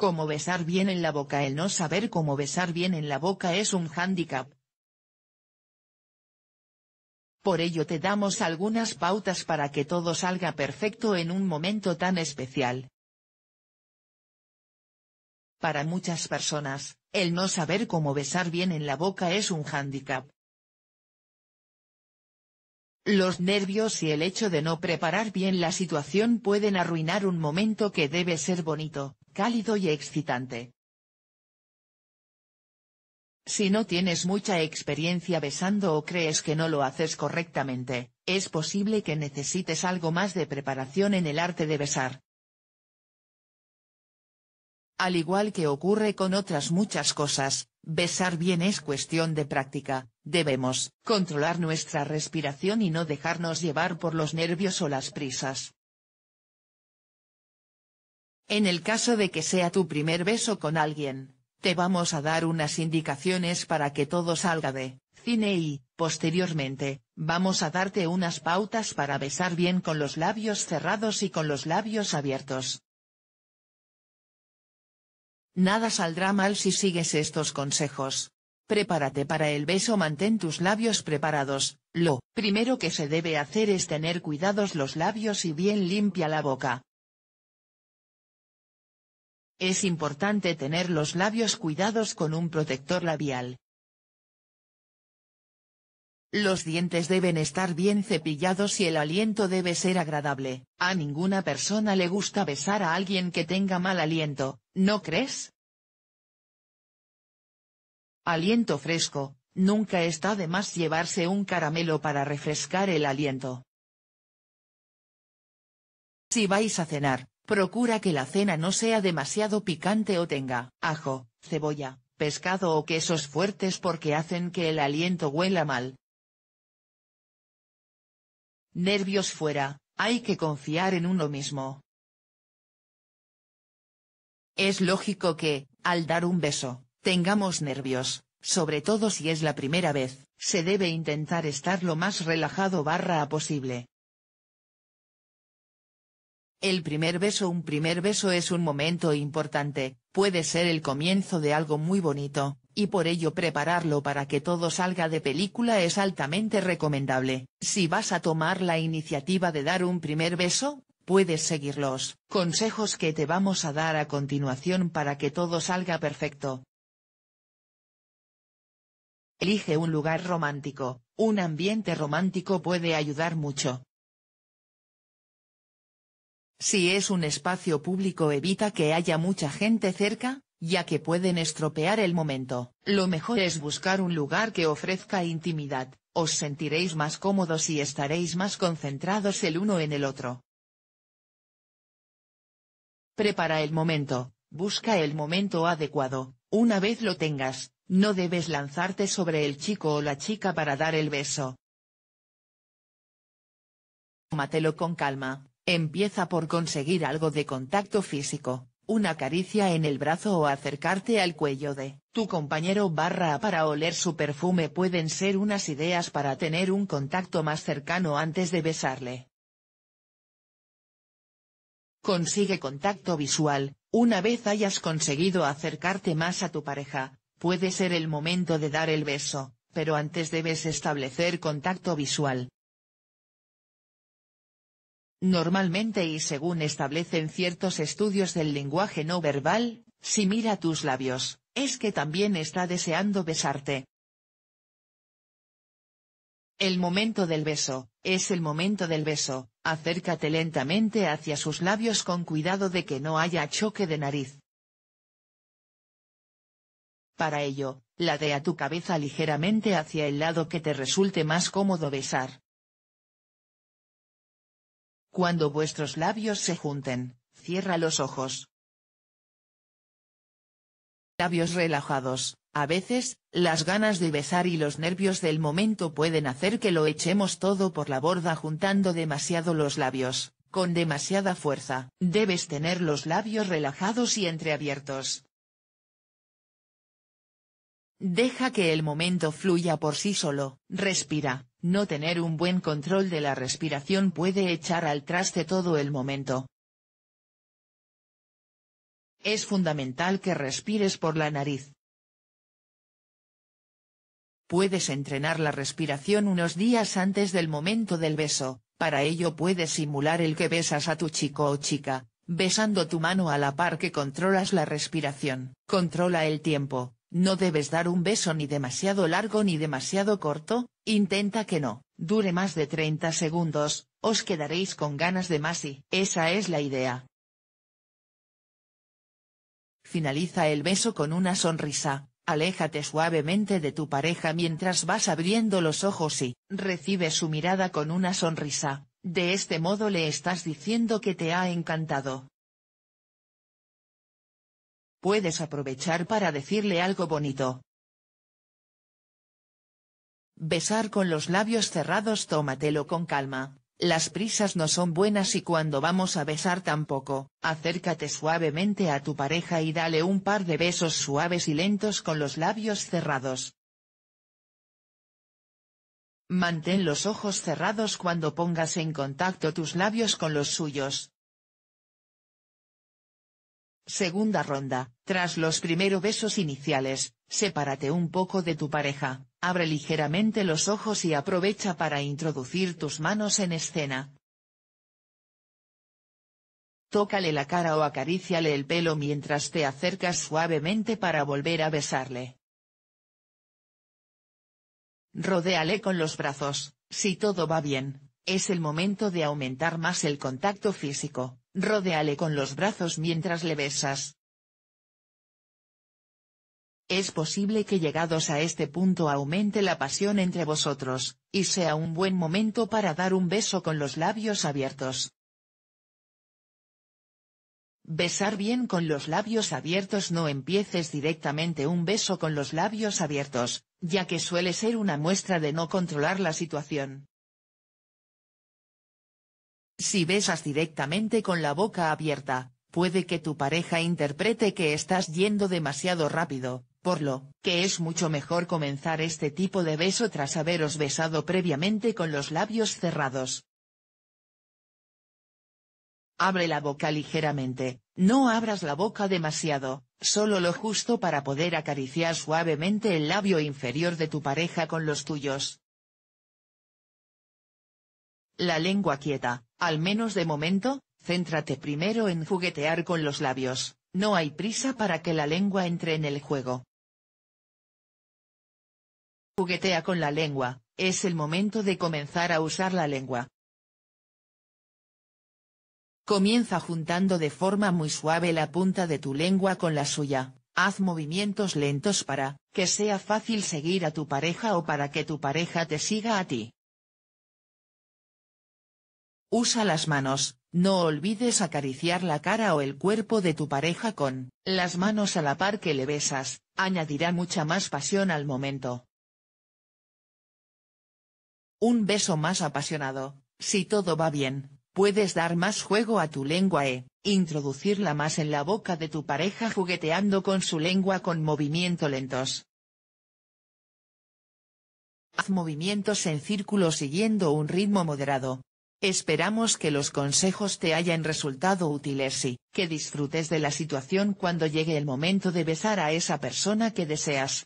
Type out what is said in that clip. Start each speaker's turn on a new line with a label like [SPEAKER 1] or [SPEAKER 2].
[SPEAKER 1] Cómo besar bien en la boca El no saber cómo besar bien en la boca es un hándicap. Por ello te damos algunas pautas para que todo salga perfecto en un momento tan especial. Para muchas personas, el no saber cómo besar bien en la boca es un hándicap. Los nervios y el hecho de no preparar bien la situación pueden arruinar un momento que debe ser bonito, cálido y excitante. Si no tienes mucha experiencia besando o crees que no lo haces correctamente, es posible que necesites algo más de preparación en el arte de besar. Al igual que ocurre con otras muchas cosas, Besar bien es cuestión de práctica, debemos controlar nuestra respiración y no dejarnos llevar por los nervios o las prisas. En el caso de que sea tu primer beso con alguien, te vamos a dar unas indicaciones para que todo salga de cine y, posteriormente, vamos a darte unas pautas para besar bien con los labios cerrados y con los labios abiertos. Nada saldrá mal si sigues estos consejos. Prepárate para el beso, mantén tus labios preparados. Lo primero que se debe hacer es tener cuidados los labios y bien limpia la boca. Es importante tener los labios cuidados con un protector labial, los dientes deben estar bien cepillados y el aliento debe ser agradable. A ninguna persona le gusta besar a alguien que tenga mal aliento, ¿no crees? Aliento fresco, nunca está de más llevarse un caramelo para refrescar el aliento. Si vais a cenar, procura que la cena no sea demasiado picante o tenga ajo, cebolla, pescado o quesos fuertes porque hacen que el aliento huela mal. Nervios fuera, hay que confiar en uno mismo. Es lógico que, al dar un beso, tengamos nervios, sobre todo si es la primera vez, se debe intentar estar lo más relajado barra posible. El primer beso Un primer beso es un momento importante, puede ser el comienzo de algo muy bonito, y por ello prepararlo para que todo salga de película es altamente recomendable. Si vas a tomar la iniciativa de dar un primer beso, puedes seguir los consejos que te vamos a dar a continuación para que todo salga perfecto. Elige un lugar romántico, un ambiente romántico puede ayudar mucho, si es un espacio público evita que haya mucha gente cerca, ya que pueden estropear el momento. Lo mejor es buscar un lugar que ofrezca intimidad, os sentiréis más cómodos y estaréis más concentrados el uno en el otro. Prepara el momento, busca el momento adecuado, una vez lo tengas, no debes lanzarte sobre el chico o la chica para dar el beso. Tómatelo con calma, Empieza por conseguir algo de contacto físico, una caricia en el brazo o acercarte al cuello de tu compañero barra para oler su perfume pueden ser unas ideas para tener un contacto más cercano antes de besarle. Consigue contacto visual, una vez hayas conseguido acercarte más a tu pareja, puede ser el momento de dar el beso, pero antes debes establecer contacto visual, Normalmente y según establecen ciertos estudios del lenguaje no verbal, si mira tus labios, es que también está deseando besarte. El momento del beso, es el momento del beso, acércate lentamente hacia sus labios con cuidado de que no haya choque de nariz. Para ello, ladea tu cabeza ligeramente hacia el lado que te resulte más cómodo besar. Cuando vuestros labios se junten, cierra los ojos. Labios relajados, a veces, las ganas de besar y los nervios del momento pueden hacer que lo echemos todo por la borda juntando demasiado los labios, con demasiada fuerza. Debes tener los labios relajados y entreabiertos. Deja que el momento fluya por sí solo, respira, no tener un buen control de la respiración puede echar al traste todo el momento. Es fundamental que respires por la nariz. Puedes entrenar la respiración unos días antes del momento del beso, para ello puedes simular el que besas a tu chico o chica, besando tu mano a la par que controlas la respiración. Controla el tiempo, no debes dar un beso ni demasiado largo ni demasiado corto, intenta que no, dure más de 30 segundos, os quedaréis con ganas de más y esa es la idea. Finaliza el beso con una sonrisa, aléjate suavemente de tu pareja mientras vas abriendo los ojos y recibe su mirada con una sonrisa, de este modo le estás diciendo que te ha encantado puedes aprovechar para decirle algo bonito. Besar con los labios cerrados tómatelo con calma, las prisas no son buenas y cuando vamos a besar tampoco, acércate suavemente a tu pareja y dale un par de besos suaves y lentos con los labios cerrados. Mantén los ojos cerrados cuando pongas en contacto tus labios con los suyos, Segunda ronda, tras los primeros besos iniciales, sepárate un poco de tu pareja, abre ligeramente los ojos y aprovecha para introducir tus manos en escena. Tócale la cara o acaríciale el pelo mientras te acercas suavemente para volver a besarle. Rodéale con los brazos, si todo va bien, es el momento de aumentar más el contacto físico. Rodéale con los brazos mientras le besas. Es posible que llegados a este punto aumente la pasión entre vosotros, y sea un buen momento para dar un beso con los labios abiertos. Besar bien con los labios abiertos No empieces directamente un beso con los labios abiertos, ya que suele ser una muestra de no controlar la situación. Si besas directamente con la boca abierta, puede que tu pareja interprete que estás yendo demasiado rápido, por lo que es mucho mejor comenzar este tipo de beso tras haberos besado previamente con los labios cerrados. Abre la boca ligeramente, no abras la boca demasiado, solo lo justo para poder acariciar suavemente el labio inferior de tu pareja con los tuyos la lengua quieta, al menos de momento, céntrate primero en juguetear con los labios, no hay prisa para que la lengua entre en el juego. Juguetea con la lengua, es el momento de comenzar a usar la lengua. Comienza juntando de forma muy suave la punta de tu lengua con la suya, haz movimientos lentos para, que sea fácil seguir a tu pareja o para que tu pareja te siga a ti. Usa las manos, no olvides acariciar la cara o el cuerpo de tu pareja con las manos a la par que le besas, añadirá mucha más pasión al momento. Un beso más apasionado, si todo va bien, puedes dar más juego a tu lengua e introducirla más en la boca de tu pareja jugueteando con su lengua con movimiento lentos. Haz movimientos en círculo siguiendo un ritmo moderado, Esperamos que los consejos te hayan resultado útiles y que disfrutes de la situación cuando llegue el momento de besar a esa persona que deseas.